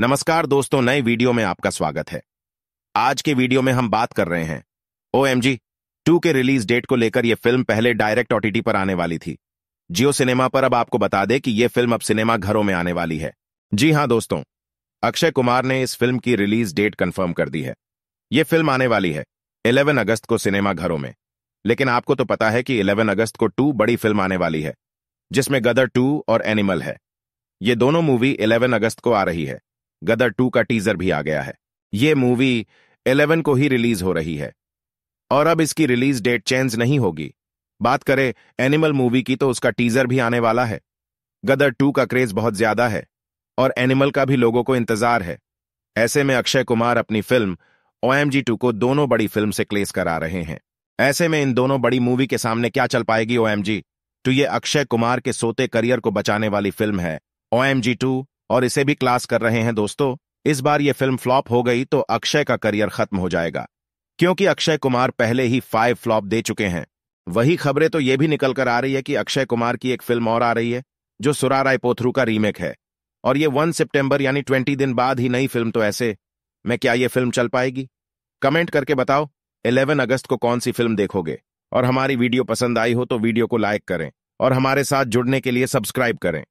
नमस्कार दोस्तों नए वीडियो में आपका स्वागत है आज के वीडियो में हम बात कर रहे हैं ओ एम जी टू के रिलीज डेट को लेकर यह फिल्म पहले डायरेक्ट ओटीटी पर आने वाली थी जियो सिनेमा पर अब आपको बता दें कि यह फिल्म अब सिनेमा घरों में आने वाली है जी हाँ दोस्तों अक्षय कुमार ने इस फिल्म की रिलीज डेट कन्फर्म कर दी है यह फिल्म आने वाली है इलेवन अगस्त को सिनेमा घरों में लेकिन आपको तो पता है कि इलेवन अगस्त को टू बड़ी फिल्म आने वाली है जिसमें गदर टू और एनिमल है ये दोनों मूवी 11 अगस्त को आ रही है गदर टू का टीजर भी आ गया है ये मूवी 11 को ही रिलीज हो रही है और अब इसकी रिलीज डेट चेंज नहीं होगी बात करें एनिमल मूवी की तो उसका टीजर भी आने वाला है गदर टू का क्रेज बहुत ज्यादा है और एनिमल का भी लोगों को इंतजार है ऐसे में अक्षय कुमार अपनी film O M G two को दोनों बड़ी फिल्म से क्लेस करा रहे हैं ऐसे में इन दोनों बड़ी मूवी के सामने क्या चल पाएगी ओ एम जी टू ये अक्षय कुमार के सोते करियर को बचाने वाली फिल्म है ओ एम जी टू और इसे भी क्लास कर रहे हैं दोस्तों इस बार ये फिल्म फ्लॉप हो गई तो अक्षय का करियर खत्म हो जाएगा क्योंकि अक्षय कुमार पहले ही फाइव फ्लॉप दे चुके हैं वही खबरें तो ये भी निकल कर आ रही है कि अक्षय कुमार की एक फिल्म और आ रही है जो सुरा राय पोथरू का रीमेक है और ये वन सितंबर यानी ट्वेंटी दिन बाद ही नई फिल्म तो ऐसे मैं क्या ये फिल्म चल पाएगी कमेंट करके बताओ इलेवन अगस्त को कौन सी फिल्म देखोगे और हमारी वीडियो पसंद आई हो तो वीडियो को लाइक करें और हमारे साथ जुड़ने के लिए सब्सक्राइब करें